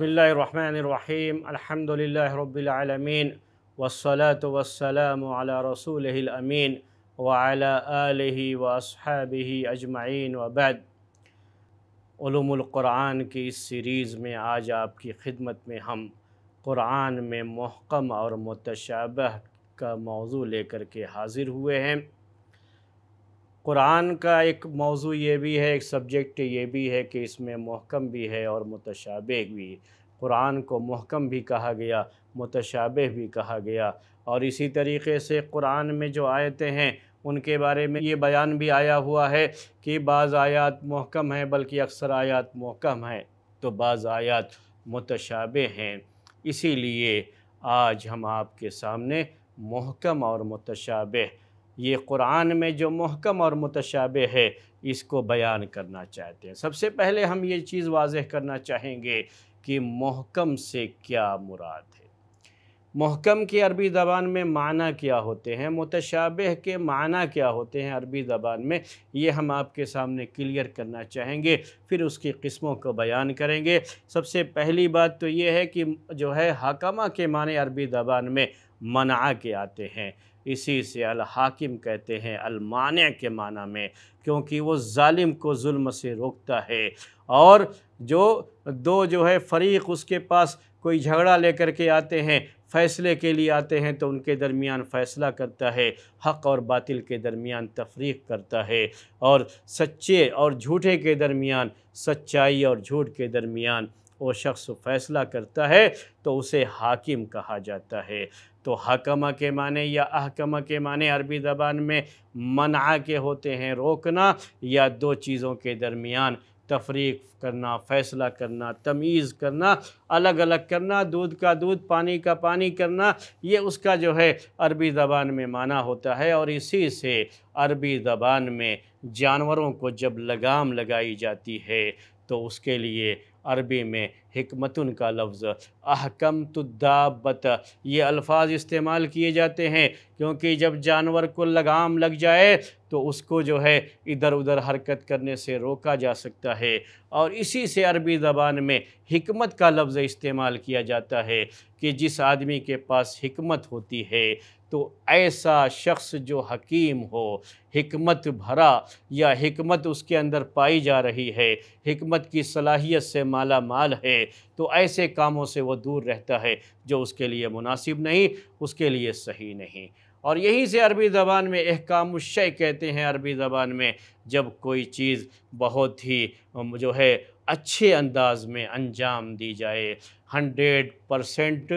बसमीम अल्हम्दुलिल्लाहि रब्बिल आलमीन वस्सलातु वस्सलामु अला रसूल अमीन व व अजमाइन वबैद कुरान की इस सीरीज़ में आज आपकी खिदमत में हम कुरान में महकम और मतशाबह का मौजू लेकर के हाज़िर हुए हैं कुरान का एक मौजू ये भी है एक सब्जेक्ट ये भी है कि इसमें महकम भी है और मुतशाबे भी कुरान को महकम भी कहा गया मुतशाबे भी कहा गया और इसी तरीके से कुरान में जो आयतें हैं उनके बारे में ये बयान भी आया हुआ है कि बाज़ आयात महकम हैं बल्कि अक्सर आयात महकम हैं तो बाज़ आयात मुतशाबे हैं इसीलिए आज हम आपके सामने महकम और मुतशाबे ये कुरान में जो महकम और मुतशाब है इसको बयान करना चाहते हैं सबसे पहले हम ये चीज़ वाज करना चाहेंगे कि महकम से क्या मुराद है महकम की अरबी ज़बान में माना क्या होते हैं मुतशाबह के माना क्या होते हैं अरबी ज़बान में ये हम आपके सामने क्लियर करना चाहेंगे फिर उसकी किस्मों को बयान करेंगे सबसे पहली बात तो ये है कि जो है हकमा के माने अरबी ज़बान में मना के आते हैं इसी से अल हाकिम कहते हैं अलमान के माना में क्योंकि वो ालिम को जुल्म से रोकता है और जो दो जो है फरीक उसके पास कोई झगड़ा लेकर के आते हैं फ़ैसले के लिए आते हैं तो उनके दरमियान फ़ैसला करता है हक़ और बातिल के दरमियान तफरीक करता है और सच्चे और झूठे के दरमियान सच्चाई और झूठ के दरमियान वो शख्स फैसला करता है तो उसे हाकिम कहा जाता है तो हकमा के माने या अहकम के माने अरबी ज़बान में मना के होते हैं रोकना या दो चीज़ों के दरमियान तफरीक करना फ़ैसला करना तमीज़ करना अलग अलग करना दूध का दूध पानी का पानी करना ये उसका जो है अरबी ज़बान में माना होता है और इसी से अरबी ज़बान में जानवरों को जब लगाम लगाई जाती है तो उसके लिए अरबी में हमतन का लफ्ज़ अहकम तुद्दाबत ये अल्फाज इस्तेमाल किए जाते हैं क्योंकि जब जानवर को लगाम लग जाए तो उसको जो है इधर उधर हरकत करने से रोका जा सकता है और इसी से अरबी ज़बान में हमत का लफ्ज़ इस्तेमाल किया जाता है कि जिस आदमी के पास हमत होती है तो ऐसा शख्स जो हकीम हो हमत भरा या हमत उसके अंदर पाई जा रही है हमत की सलाहियत से माला माल है तो ऐसे कामों से वो दूर रहता है जो उसके लिए मुनासिब नहीं उसके लिए सही नहीं और यहीं से अरबी ज़बान में अहकाम शय कहते हैं अरबी ज़बान में जब कोई चीज़ बहुत ही जो है अच्छे अंदाज में अंजाम दी जाए हंड्रेड परसेंट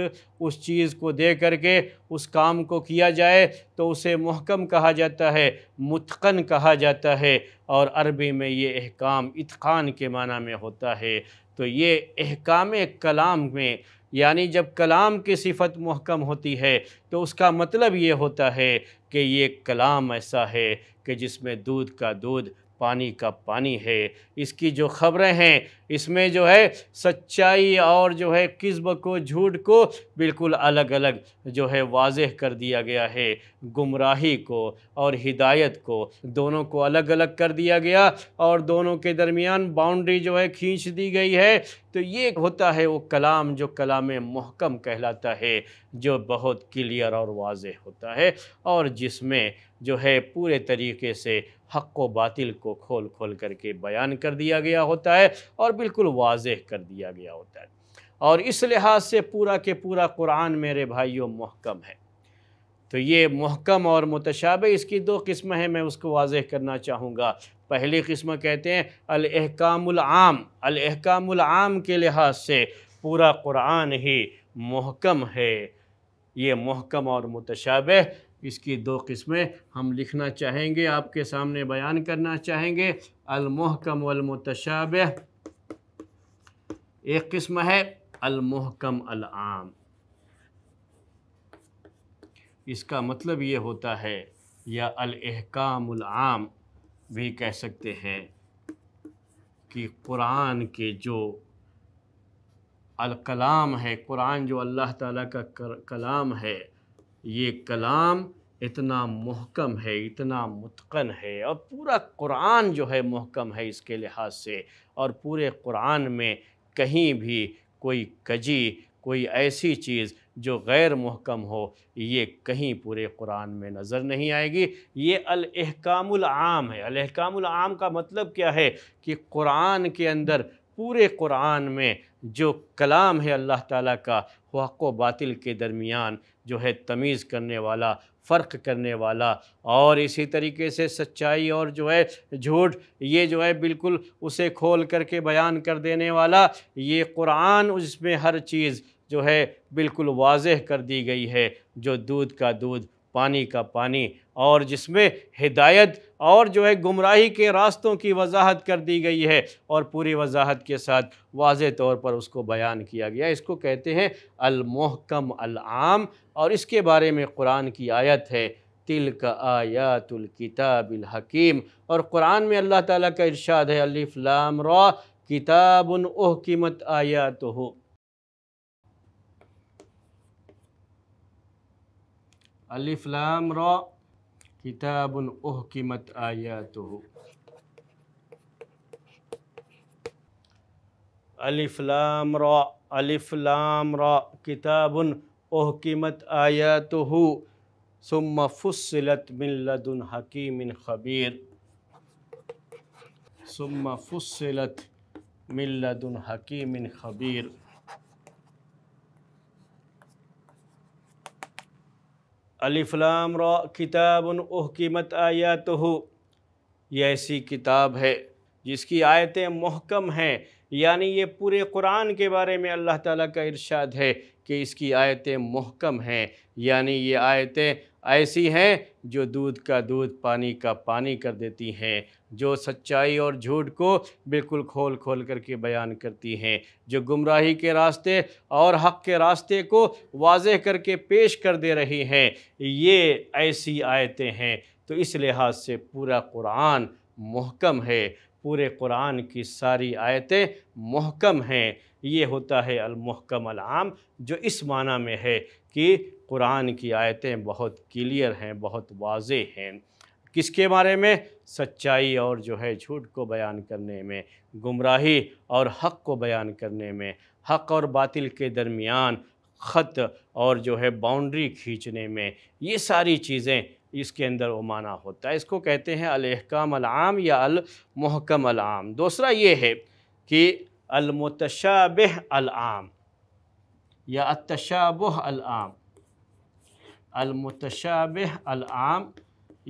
उस चीज़ को दे करके उस काम को किया जाए तो उसे महकम कहा जाता है मुतकन कहा जाता है और अरबी में ये अहकाम इतकान के माना में होता है तो ये अहकाम कलाम में यानी जब कलाम की सिफत महकम होती है तो उसका मतलब ये होता है कि ये कलाम ऐसा है कि जिसमें दूध का दूध पानी का पानी है इसकी जो खबरें हैं इसमें जो है सच्चाई और जो है किस्ब को झूठ को बिल्कुल अलग अलग जो है वाज कर दिया गया है गुमराही को और हिदायत को दोनों को अलग अलग कर दिया गया और दोनों के दरमियान बाउंड्री जो है खींच दी गई है तो ये होता है वो कलाम जो कलाम महकम कहलाता है जो बहुत क्लियर और वाज होता है और जिसमें जो है पूरे तरीके से हक व बातिल को खोल खोल करके बयान कर दिया गया होता है और बिल्कुल वाज कर दिया गया होता है और इस लिहाज से पूरा के पूरा कुरान मेरे भाइयों महकम है तो ये महकम और मुतशाबे इसकी दो किस्म है मैं उसको वाजह करना चाहूँगा पहली किस्म कहते हैं अलहकाम अलहकाम के लिहाज से पूरा क़ुरान ही महकम है ये महकम और मुतशाब इसकी दो किस्में हम लिखना चाहेंगे आपके सामने बयान करना चाहेंगे अलमहकम अलमतशाब एक किस्म है अलमहकम अलआम इसका मतलब ये होता है या अलहकाम अलआम भी कह सकते हैं कि कुरान के जो अलकलाम है कुरान जो अल्लाह ताला का कलाम है ये कलाम इतना महकम है इतना मुतकन है और पूरा कुरान जो है महकम है इसके लिहाज से और पूरे कुरान में कहीं भी कोई कजी कोई ऐसी चीज़ जो गैर महकम हो ये कहीं पूरे कुरान में नज़र नहीं आएगी ये अलहकाम है अलहकाम का मतलब क्या है कि कुरान के अंदर पूरे कुरान में जो कलाम है अल्लाह ताला का हक व बातिल के दरमियान जो है तमीज़ करने वाला फ़र्क करने वाला और इसी तरीके से सच्चाई और जो है झूठ ये जो है बिल्कुल उसे खोल करके बयान कर देने वाला ये कुरान उसमें हर चीज़ जो है बिल्कुल वाज कर दी गई है जो दूध का दूध पानी का पानी और जिसमें हिदायत और जो है गुमराही के रास्तों की वजाहत कर दी गई है और पूरी वजाहत के साथ वाज तौर पर उसको बयान किया गया इसको कहते हैं अलमोहकम अलआम और इसके बारे में कुरान की आयत है तिल का आयातुल किताबिल हकीम और कुरान में अल्लाह ताला का इरशाद है रॉ किताबुन ओह कीमत आयात हो ألف لام را كتاب أهكمت آياته ألف لام را ألف لام را كتاب أهكمت آياته ثم فصلت من لدن حكيم خبير ثم فصلت من لدن حكيم خبير अलिफ्लाम किताब उहकीमत तो हो यह ऐसी किताब है जिसकी आयतें महकम हैं यानी ये पूरे कुरान के बारे में अल्लाह ताला का इरशाद है कि इसकी आयतें महकम हैं यानी ये आयतें ऐसी हैं जो दूध का दूध पानी का पानी कर देती हैं जो सच्चाई और झूठ को बिल्कुल खोल खोल करके बयान करती हैं जो गुमराही के रास्ते और हक के रास्ते को वाज करके पेश कर दे रही हैं ये ऐसी आयतें हैं तो इस लिहाज से पूरा कुरान महकम है पूरे कुरान की सारी आयतें महकम हैं ये होता है अलमहकम अलाम जो इस माना में है कि कुरान की आयतें बहुत क्लियर हैं बहुत वाज हैं किसके बारे में सच्चाई और जो है झूठ को बयान करने में गुमराही और हक़ को बयान करने में हक़ और बातिल के दरमियान ख़त और जो है बाउंड्री खींचने में ये सारी चीज़ें इसके अंदर उमाना होता है इसको कहते हैं अलहकाम अलाम या अलमहकम अलाम दूसरा ये है कि अलमतशाब अलाम या अतशाब अलाम अलमतशाब अलआम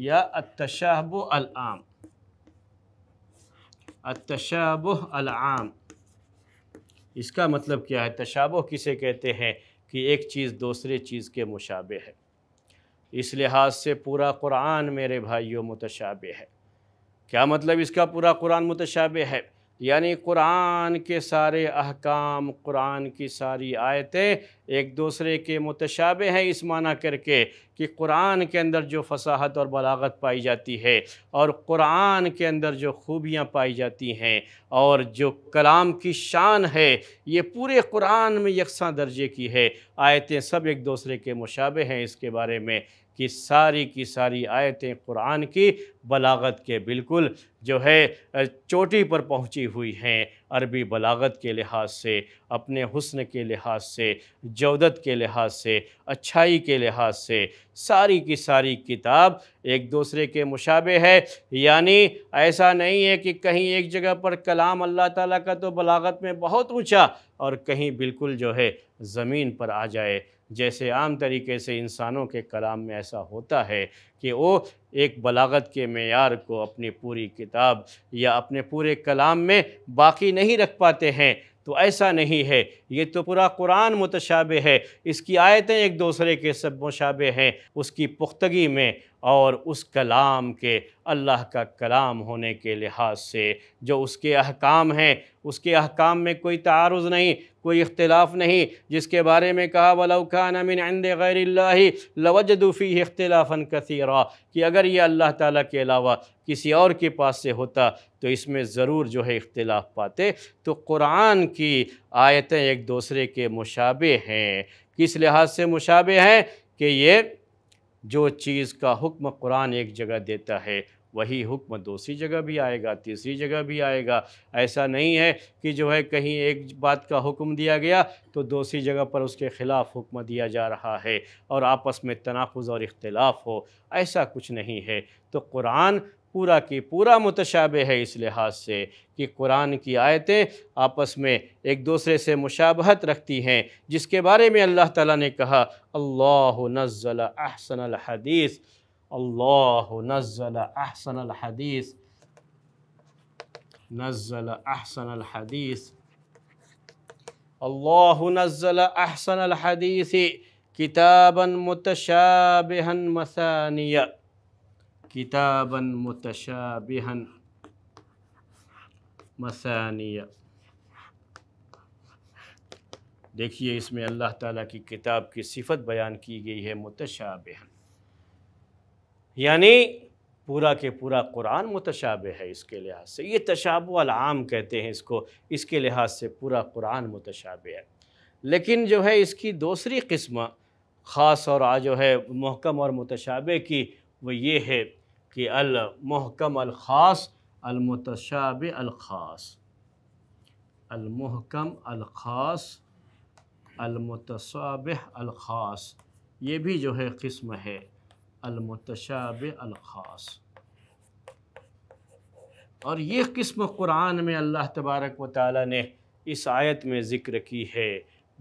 या अतशाब अलआम अतशाब अलआम इसका मतलब क्या है तशाबो किसे कहते हैं कि एक चीज़ दूसरे चीज़ के मुशाबे है इस लिहाज से पूरा कुरान मेरे भाइयों मुतशाबे है क्या मतलब इसका पूरा कुरान मुतशाबे है यानी कुरान के सारे अहकाम कुरान की सारी आयतें एक दूसरे के मुतशाबे हैं इस माना करके कि कुरान के अंदर जो फसाहत और बलागत पाई जाती है और कुरान के अंदर जो खूबियाँ पाई जाती हैं और जो कलाम की शान है ये पूरे कुरान में यकसा दर्जे की है आयतें सब एक दूसरे के मुशाबे हैं इसके बारे में कि सारी की सारी आयतें कुरान की बलागत के बिल्कुल जो है चोटी पर पहुंची हुई हैं अरबी बलागत के लिहाज से अपने हुस्न के लिहाज से जवदत के लिहाज से अच्छाई के लिहाज से सारी की सारी किताब एक दूसरे के मुशाबे है यानी ऐसा नहीं है कि कहीं एक जगह पर कलाम अल्लाह ताला का तो बलागत में बहुत ऊंचा और कहीं बिल्कुल जो है ज़मीन पर आ जाए जैसे आम तरीके से इंसानों के कलाम में ऐसा होता है कि वो एक बलागत के मैार को अपनी पूरी किताब या अपने पूरे कलाम में बाकी नहीं रख पाते हैं तो ऐसा नहीं है ये तो पूरा कुरान मुतशाब है इसकी आयतें एक दूसरे के सब मुशाब हैं उसकी पुख्तगी में और उस कलाम के अल्लाह का कलाम होने के लिहाज से जो उसके अहकाम हैं उसके अहकाम में कोई तारज़ नहीं कोई इख्तलाफ नहीं जिसके बारे में कहा वलौखा नमिन गैर लवजदूफ़ी इख्तलाफ़न कसीरा कि अगर नज़रिया अल्लाह ताला के अलावा किसी और के पास से होता तो इसमें ज़रूर जो है इख्तिलाफ़ पाते तो कुरान की आयतें एक दूसरे के मुशाबे हैं किस लिहाज से मुशाबे हैं कि ये जो चीज़ का हुक्म कुरान एक जगह देता है वही हुक्म दूसरी जगह भी आएगा तीसरी जगह भी आएगा ऐसा नहीं है कि जो है कहीं एक बात का हुक्म दिया गया तो दूसरी जगह पर उसके ख़िलाफ़ हुक्म दिया जा रहा है और आपस में तनाफ़ और इख्तलाफ हो ऐसा कुछ नहीं है तो कुरान पूरा की पूरा मुतशाबे है इस लिहाज से कि कुरान की आयतें आपस में एक दूसरे से मुशाबहत रखती हैं जिसके बारे में अल्लाह ताला ने कहा अल्लाह नज़ल अहसन हदीस الله نزل أحسن الحديث نزل أحسن الحديث الله نزل أحسن الحديث كتابا متشابها مثانيا كتابا متشابها مثانيا देखिए इसमें अल्लाह ताला की किताब की सिफत बयान की गई है मुतशाबहन यानी पूरा के पूरा कुरान मुतशाब है इसके लिहाज से ये तशाब आम कहते हैं इसको इसके लिहाज से पूरा कुरान मुतशाब है लेकिन जो है इसकी दूसरी किस्म ख़ास और आज जो है महकम और मुतशाब की वो ये है कि अल महकम अल ख़ास अलमतशाब अल ख़ास अलमहकम अल ख़ास अलमतशाब अल ख़ास ये भी जो है किस्म है अलमतशाब अलख़ास और ये किस्म कुरान में अल्लाह तबारक व ताली ने इस आयत में ज़िक्र की है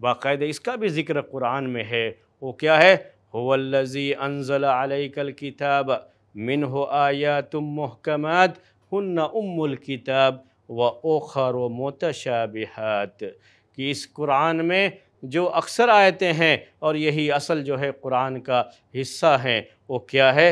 बाकायद इसका भी ज़िक्र कुरान में है वो क्या है होवल्लज़ी अनजल अलकल किताब मिन हो आया तुम महकमत हन उम्मल किताब व ओखर व मोतशाबिहात कि इस कुरान में जो अक्सर आयतें हैं और यही असल जो है कुरान का हिस्सा हैं वो क्या है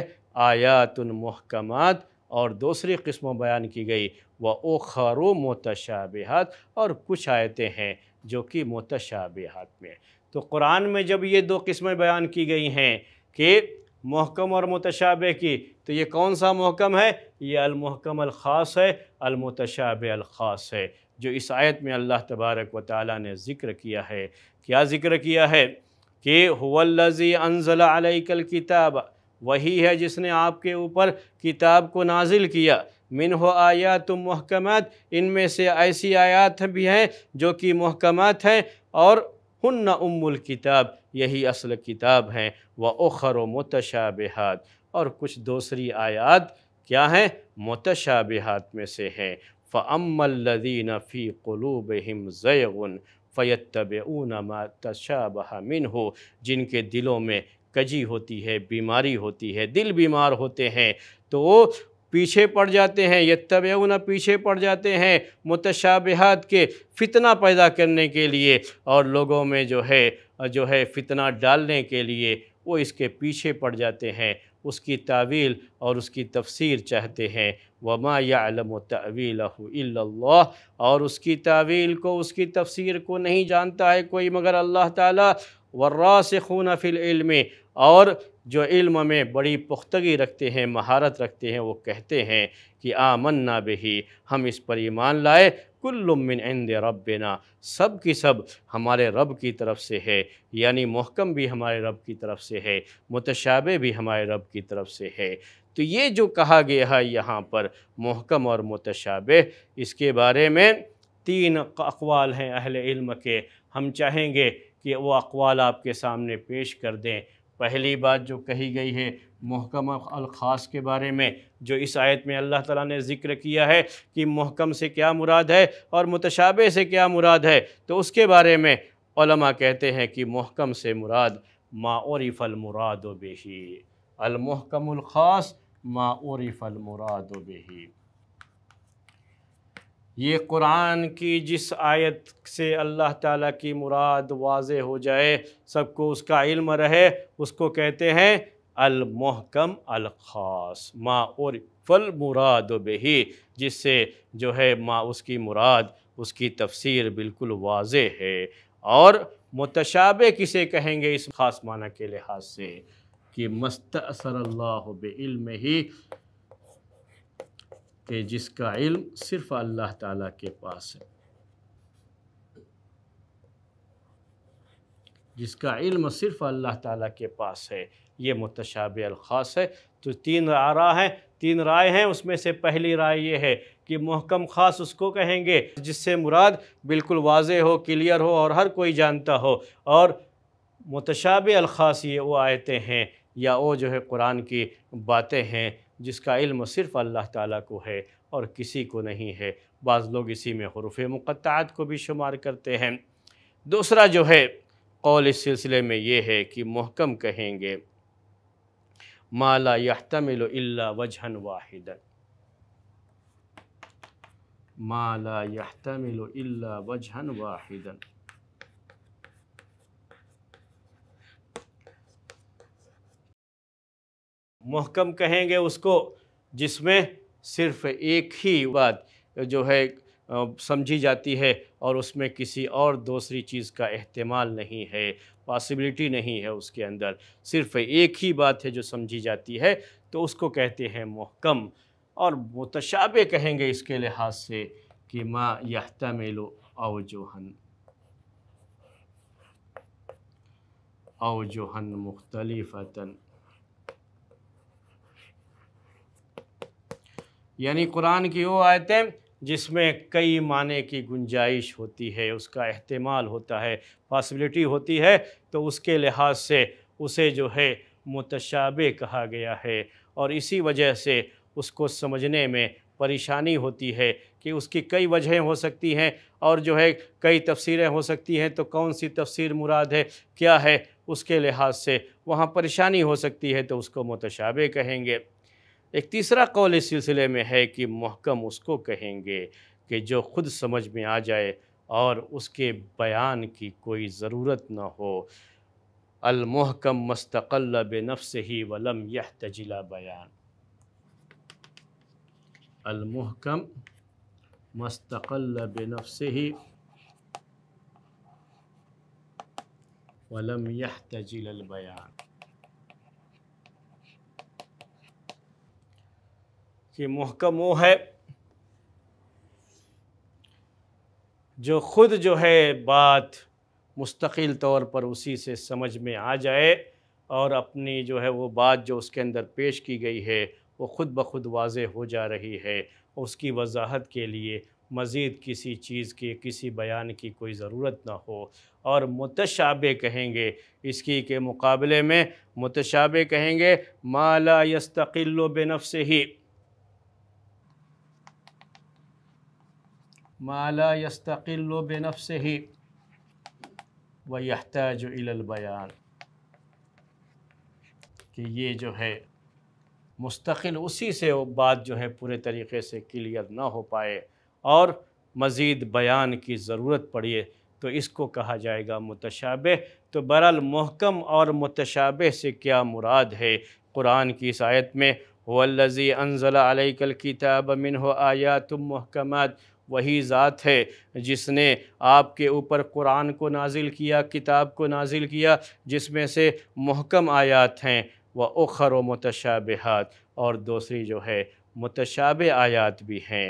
आयातमहकमत और दूसरी किस्म बयान की गई व ओ खरो मतशाबहत और कुछ आयतें हैं जो कि मतशाबहत में तो कुरान में जब ये दो किस्में बयान की गई हैं कि महकम और मतशाबे की तो ये कौन सा महकम है ये अलमहकम अलख़ास है अलमतशाब अलख़ास है जो इस आयत में अल्लाह तबारक व ताली ने ज़िक्र किया है क्या ज़िक्र किया है कि हुवल्लज़ी अनज़लाकल किताब वही है जिसने आपके ऊपर किताब को नाजिल किया मिन हो आयात महकमत इनमें से ऐसी आयात भी हैं जो कि महकमत हैं और हन उम्मुल किताब यही असल किताब हैं व व मतशाबहत और कुछ दूसरी आयात क्या हैं मतशाबहत में से हैं फ़मल्लिन फ़ी क़लूब हम ज़ैगन फ़यतबून मतशाबह मिन हो जिनके दिलों में कजी होती है बीमारी होती है दिल बीमार होते हैं तो वो पीछे पड़ जाते हैं यत्तबून पीछे पड़ जाते हैं मतशाबहत के फितना पैदा करने के लिए और लोगों में जो है जो है फितना डालने के लिए वो इसके पीछे पड़ जाते हैं उसकी तावील और उसकी तफसीर चाहते हैं वमा यालम तवील और उसकी तावील को उसकी तफसीर को नहीं जानता है कोई मगर अल्लाह ताला वर्रा से खून फिल और जो इल्म में बड़ी पुख्तगी रखते हैं महारत रखते हैं वो कहते हैं कि आमन्ना बही हम इस पर ईमान लाए कुल्लुमिन इंद रबना सब की सब हमारे रब की तरफ से है यानी मोहकम भी हमारे रब की तरफ से है मुतशाबे भी हमारे रब की तरफ से है तो ये जो कहा गया है यहाँ पर महकम और मुतशाबे इसके बारे में तीन अकवाल हैं अहल इल्म के हम चाहेंगे कि वो अकवाल आपके सामने पेश कर दें पहली बात जो कही गई है महकम अलख़ास के बारे में जो इस आयत में अल्लाह ताला ने ज़िक्र किया है कि महकम से क्या मुराद है और मुतशाबे से क्या मुराद है तो उसके बारे में कहते हैं कि महकम से मुराद माओरफ़ल मुराद बेही अलमहकमख़ास माओरफ़ल मुराद बेही ये कुरान की जिस आयत से अल्लाह ताला की मुराद वाज हो जाए सबको उसका इल्म रहे उसको कहते हैं अलमहकम अलख़ास माँ और फल मुराद बही जिससे जो है माँ उसकी मुराद उसकी तफसीर बिल्कुल वाज है और मतशाबे किसे कहेंगे इस ख़ास माना के लिहाज से कि मस्त असर बिल्म ही के जिसका इल्म सिर्फ़ अल्लाह ताला के पास है जिसका इल्म सिर्फ़ अल्लाह ताला के पास है ये मुतशाब अलख़ास है तो तीन आरा हैं तीन राय हैं उसमें से पहली राय ये है कि महकम ख़ास उसको कहेंगे जिससे मुराद बिल्कुल वाज हो क्लियर हो और हर कोई जानता हो और मुतशाब अलख़ास ये वो आयतें हैं या वो जो है कुरान की बातें हैं जिसका इल्म सिर्फ़ अल्लाह ताला को है और किसी को नहीं है बाज़ लोग इसी में हरूफ मुक़ात को भी शुमार करते हैं दूसरा जो है कौल इस सिलसिले में ये है कि महकम कहेंगे माला यहतमिल वजहन वाहिदन माला यहतमिल वजहन वाहिदन मोहकम कहेंगे उसको जिसमें सिर्फ एक ही बात जो है समझी जाती है और उसमें किसी और दूसरी चीज़ का अहतमाल नहीं है पॉसिबिलिटी नहीं है उसके अंदर सिर्फ एक ही बात है जो समझी जाती है तो उसको कहते हैं मोहकम और मुतशाबे कहेंगे इसके लिहाज से कि माँ यहता मेलो अवजोहन अवजोहन मुख्तलिफ़तन यानी कुरान की वो आयतें जिसमें कई माने की गुंजाइश होती है उसका अहतमाल होता है पॉसिबिलिटी होती है तो उसके लिहाज से उसे जो है मुतशाबे कहा गया है और इसी वजह से उसको समझने में परेशानी होती है कि उसकी कई वजहें हो सकती हैं और जो है कई तफसीरें हो सकती हैं तो कौन सी तफसीर मुराद है क्या है उसके लिहाज से वहाँ परेशानी हो सकती है तो उसको मुतशाबे कहेंगे एक तीसरा कौल इस सिलसिले में है कि महकम उसको कहेंगे कि जो खुद समझ में आ जाए और उसके बयान की कोई ज़रूरत न हो अलमहकम मस्तकल बेनफ़ ही वलम यह तजिला बयान अलमहकम मस्तकल बेनफ़ ही वलम यह तजिल बयान कि मोहकम वो है जो खुद जो है बात मुस्तकिल तौर पर उसी से समझ में आ जाए और अपनी जो है वो बात जो उसके अंदर पेश की गई है वो खुद ब खुद वाज हो जा रही है उसकी वजाहत के लिए मज़ीद किसी चीज़ की किसी बयान की कोई ज़रूरत ना हो और मुतशाबे कहेंगे इसकी के मुकाबले में मुतशाबे कहेंगे माला यस्तकिल्लो बेनफ से ही माला यस्तकिल बेनफ से ही व वहताज इलबयान कि ये जो है मुस्तकिल उसी से वो बात जो है पूरे तरीके से क्लियर ना हो पाए और मज़ीद बयान की ज़रूरत पड़े तो इसको कहा जाएगा मुतशाब तो बरल महकम और मुतशाब से क्या मुराद है कुरान की इस आयत में वल्लज़ी अनज़ला अलकल किताब मिन हो आया तुम महकमत वही ज़ात है जिसने आपके ऊपर कुरान को नाजिल किया किताब को नाजिल किया जिसमें से महकम आयात हैं व उखर व मतशाबहत और दूसरी जो है मतशाब आयात भी हैं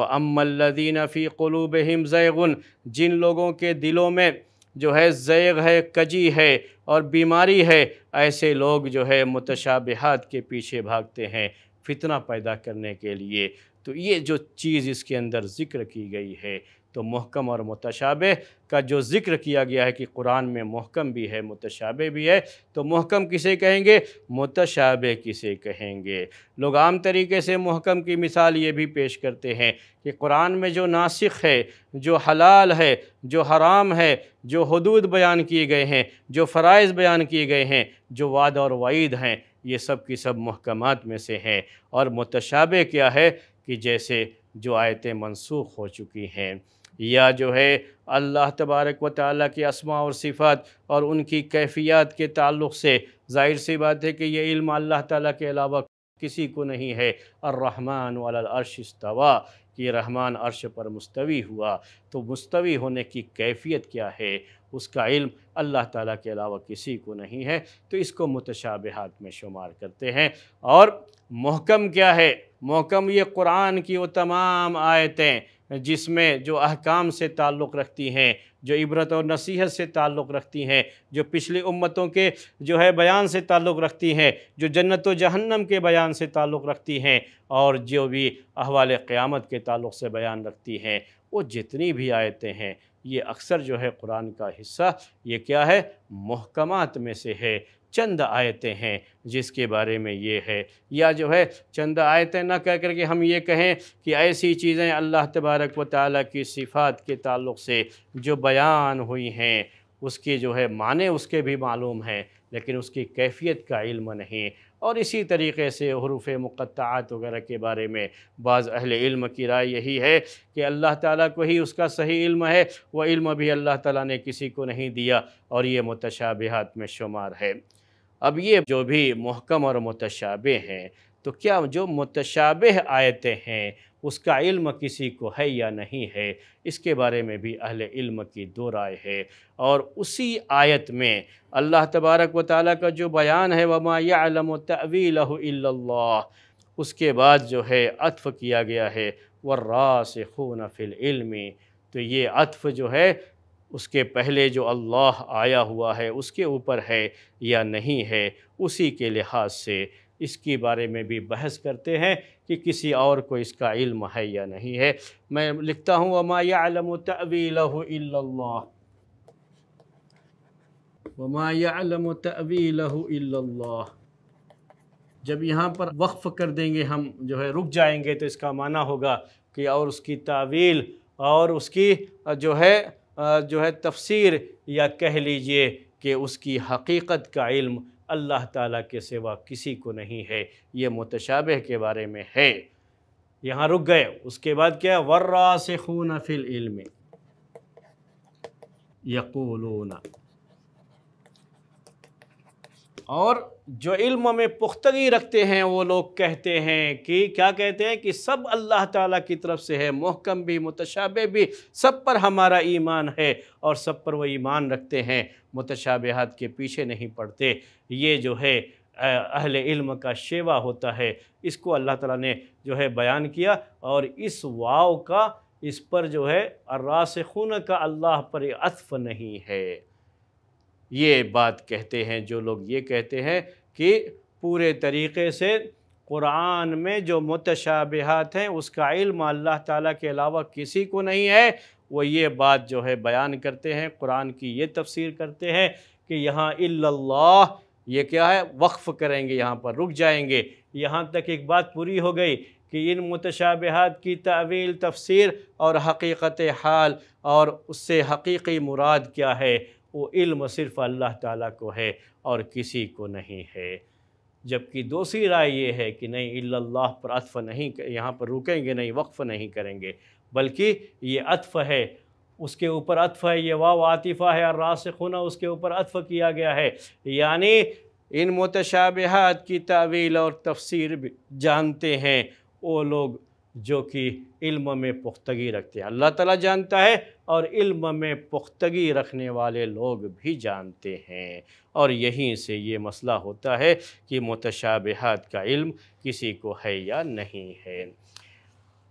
फ़मल्लिन फ़ी क़लूब हम जैगन जिन लोगों के दिलों में जो है जैग है कजी है और बीमारी है ऐसे लोग जो है मतशाबहत के पीछे भागते हैं फितना पैदा करने के लिए तो ये जो चीज़ इसके अंदर ज़िक्र की गई है तो महकम और मतशाब का जो ज़िक्र किया गया है कि कुरान में महकम भी है मतशाब भी है तो महकम किसे कहेंगे मतशाब किसे कहेंगे लोग आम तरीके से महकम की मिसाल ये भी पेश करते हैं कि कुरान में जो नासिक है जो हलाल है जो हराम है जो हदूद बयान किए गए हैं जो फ़राइज़ बयान किए गए हैं जो वाद और वईद हैं ये सब की सब महकमात में से हैं और मतशाबे क्या है कि जैसे जो आयतें मनसूख हो चुकी हैं या जो है अल्लाह तबारक व ताली के असमा और सिफ़ात और उनकी कैफियत के ताल्लुक़ से जाहिर सी बात है कि यह इल्म अल्लाह ताली के अलावा किसी को नहीं है अर्रहमान वाल अर्श कि रहमान अर्श पर मुस्तवी हुआ तो मुस्तवी होने की कैफियत क्या है उसका इल्म अल्लाह ताला के अलावा किसी को नहीं है तो इसको मुतशाबहात में शुमार करते हैं और महकम क्या है महकम ये कुरान की वो तमाम आयतें जिसमें जो अहकाम से ताल्लुक़ रखती हैं जो इबरत और नसीहत से ताल्लुक़ रखती हैं जो पिछली उम्मतों के जो है बयान से ताल्लुक़ रखती हैं जो जन्नत व जहन्नम के बयान से ताल्लुक़ रखती हैं और जो भी अहवाल क़्यामत के ताल्लुक़ से बयान रखती हैं वो जितनी भी आयतें हैं ये अक्सर जो है कुरान का हिस्सा ये क्या है महकमात में से है चंद आयतें हैं जिसके बारे में ये है या जो है चंद आयतें ना कह कर के हम ये कहें कि ऐसी चीज़ें अल्लाह तबारक व ताली की सिफ़ात के ताल्लुक़ से जो बयान हुई हैं उसके जो है माने उसके भी मालूम हैं लेकिन उसकी कैफियत का इल्म नहीं और इसी तरीके से हरूफ मुक़ात वगैरह के बारे में बाज़ अहल इल्म की राय यही है कि अल्लाह ताला को ही उसका सही इल्म है वह इल्म भी अल्लाह ताला ने किसी को नहीं दिया और ये मुतशाबहत में शुमार है अब ये जो भी महकम और मुतशाबे हैं तो क्या जो मतशाब आयतें हैं उसका इल्म किसी को है या नहीं है इसके बारे में भी अहल इल्म की दो राय है और उसी आयत में अल्लाह तबारक व ताल का जो बयान है वमा यालम उसके बाद जो है अतफ़ किया गया है वर्रास खून फ़िल्मी तो ये अतफ़ जो है उसके पहले जो अल्लाह आया हुआ है उसके ऊपर है या नहीं है उसी के लिहाज से इसके बारे में भी बहस करते हैं कि किसी और को इसका इल्म है या नहीं है मैं लिखता हूँ वमायालम तवील वमायालम तवील जब यहाँ पर वक्फ़ कर देंगे हम जो है रुक जाएंगे तो इसका माना होगा कि और उसकी तावील और उसकी जो है जो है तफसीर या कह लीजिए कि उसकी हकीकत का इल्म अल्लाह ताला के सिवा किसी को नहीं है ये मुतशाबह के बारे में है यहाँ रुक गए उसके बाद क्या वर्रा से खून फिल इल्म यकूलूना और जो इल्म में पुख्तगी रखते हैं वो लोग कहते हैं कि क्या कहते हैं कि सब अल्लाह ताला की तरफ से है मोहकम भी मुतशाबे भी सब पर हमारा ईमान है और सब पर वो ईमान रखते हैं मुतशाबहत के पीछे नहीं पड़ते ये जो है अहले इल्म का शेवा होता है इसको अल्लाह ताला ने जो है बयान किया और इस वाव का इस पर जो है अर्रासखून का अल्लाह पर अतफ़ नहीं है ये बात कहते हैं जो लोग ये कहते हैं कि पूरे तरीके से कुरान में जो मुतशाबहत हैं उसका इल्म अल्लाह ताला के अलावा किसी को नहीं है वो ये बात जो है बयान करते हैं कुरान की ये तफसीर करते हैं कि यहाँ इल्लल्लाह ये क्या है वक्फ़ करेंगे यहाँ पर रुक जाएंगे यहाँ तक एक बात पूरी हो गई कि इन मुतशाबहत की तवील तफसीर और हकीक़त हाल और उससे हकीकी मुराद क्या है वो इल्म सिर्फ अल्लाह ताला को है और किसी को नहीं है जबकि दूसरी राय ये है कि नहीं इल्लाह पर अतफ़ नहीं यहाँ पर रुकेंगे नहीं वक्फ़ नहीं करेंगे बल्कि ये अतफ़ है उसके ऊपर अतफ़ है ये वाव आतिफ़ा है और खुना उसके ऊपर अतफ़ किया गया है यानी इन मतशाबहत की तावील और तफसीर जानते हैं वो लोग जो कि इल्म में पुख्तगी रखते हैं अल्लाह ताला जानता है और इल्म में पुख्तगी रखने वाले लोग भी जानते हैं और यहीं से ये मसला होता है कि मतशाबहत का इल्म किसी को है या नहीं है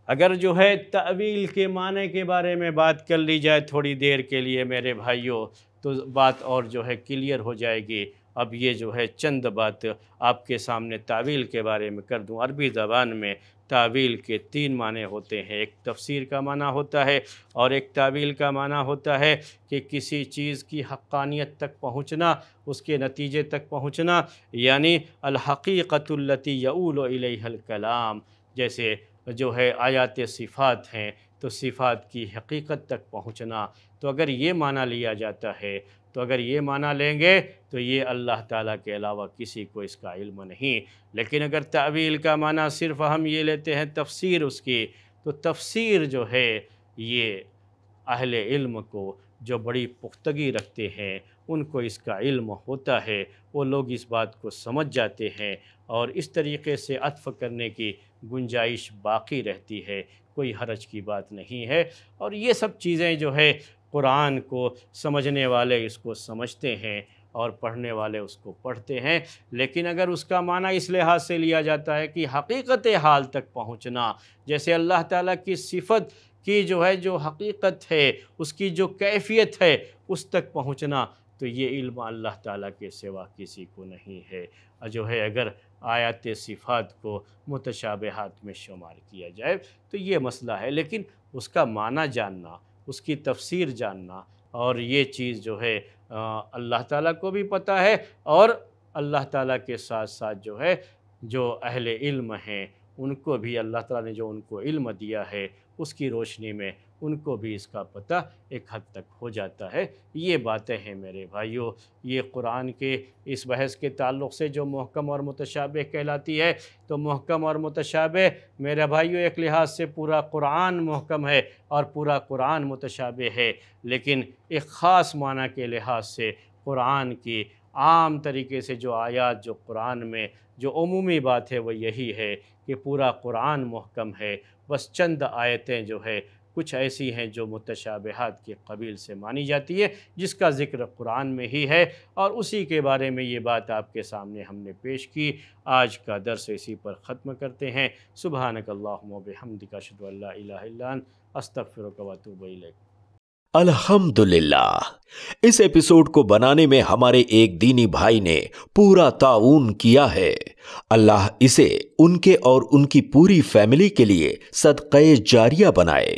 अगर जो है तवील के माने के बारे में बात कर ली जाए थोड़ी देर के लिए मेरे भाइयों तो बात और जो है क्लियर हो जाएगी अब ये जो है चंद बात आपके सामने तावील के बारे में कर दूं अरबी ज़बान में तावील के तीन माने होते हैं एक तफसीर का माना होता है और एक तावील का माना होता है कि किसी चीज़ की हक्कानियत तक पहुँचना उसके नतीजे तक पहुँचना यानी अलहकीक़तुल्लती यऊल कलाम जैसे जो है आयात सिफ़ात हैं तो सिफ़ात की हकीकत तक पहुँचना तो अगर ये माना लिया जाता है तो अगर ये माना लेंगे तो ये अल्लाह ताला के अलावा किसी को इसका इल्म नहीं लेकिन अगर तावील का माना सिर्फ हम ये लेते हैं तफसीर उसकी तो तफसीर जो है ये अहले इल्म को जो बड़ी पुख्तगी रखते हैं उनको इसका इल्म होता है वो लोग इस बात को समझ जाते हैं और इस तरीके से अतफ़ करने की गुंजाइश बाकी रहती है कोई हरज की बात नहीं है और ये सब चीज़ें जो है कुरान को समझने वाले इसको समझते हैं और पढ़ने वाले उसको पढ़ते हैं लेकिन अगर उसका माना इस लिहाज से लिया जाता है कि हकीकत हाल तक पहुंचना जैसे अल्लाह ताला की सिफत की जो है जो हकीकत है उसकी जो कैफियत है उस तक पहुंचना तो ये इल्म अल्लाह ताला के सिवा किसी को नहीं है जो है अगर आयात सिफात को मुतशाबहात में शुमार किया जाए तो ये मसला है लेकिन उसका माना जानना उसकी तफसीर जानना और ये चीज़ जो है अल्लाह ताला को भी पता है और अल्लाह ताला के साथ साथ जो है जो अहल इल्म हैं उनको भी अल्लाह ताला ने जो उनको इल्म दिया है उसकी रोशनी में उनको भी इसका पता एक हद तक हो जाता है ये बातें हैं मेरे भाइयों ये कुरान के इस बहस के ताल्लुक़ से जो महकम और मुतशाब कहलाती है तो महकम और मुतशाब मेरे भाइयों एक लिहाज से पूरा कुरान महकम है और पूरा कुरान मुतशाब है लेकिन एक ख़ास माना के लिहाज से कुरान की आम तरीके से जो आयात जो कुरान में जो अमूमी बात है वह यही है कि पूरा कुरान महकम है बस चंद आयतें जो है कुछ ऐसी हैं जो मतशाबहत के कबील से मानी जाती है जिसका ज़िक्र कुरान में ही है और उसी के बारे में ये बात आपके सामने हमने पेश की आज का दरस इसी पर ख़त्म करते हैं सुबह नकल्लाबहमदिका शदल्ला अल्हम्दुलिल्लाह इस एपिसोड को बनाने में हमारे एक दीनी भाई ने पूरा ताउन किया है अल्लाह इसे उनके और उनकी पूरी फैमिली के लिए सदक़ जारिया बनाए